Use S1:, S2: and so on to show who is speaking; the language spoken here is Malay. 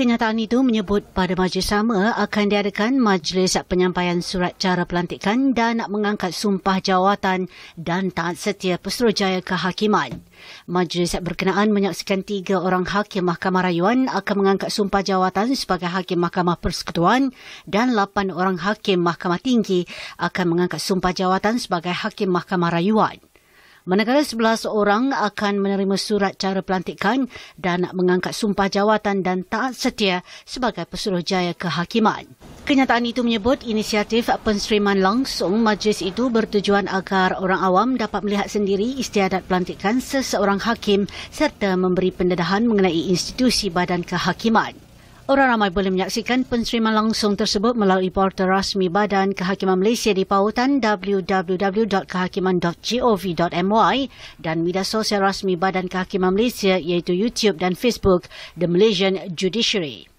S1: kenyataan itu menyebut pada majlis sama akan diadakan majlis penyampaian surat cara pelantikan dan nak mengangkat sumpah jawatan dan taat setia Pesuruhjaya Kehakiman. Majlis berkenaan menyaksikan tiga orang hakim Mahkamah Rayuan akan mengangkat sumpah jawatan sebagai hakim Mahkamah Persekutuan dan lapan orang hakim Mahkamah Tinggi akan mengangkat sumpah jawatan sebagai hakim Mahkamah Rayuan. Manakala 11 orang akan menerima surat cara pelantikan dan mengangkat sumpah jawatan dan taat setia sebagai pesuruh jaya kehakiman. Kenyataan itu menyebut inisiatif penstriman langsung majlis itu bertujuan agar orang awam dapat melihat sendiri istiadat pelantikan seseorang hakim serta memberi pendedahan mengenai institusi badan kehakiman. Orang ramai boleh menyaksikan penstriman langsung tersebut melalui portal rasmi Badan Kehakiman Malaysia di pautan www.kehakiman.gov.my dan media sosial rasmi Badan Kehakiman Malaysia iaitu YouTube dan Facebook The Malaysian Judiciary.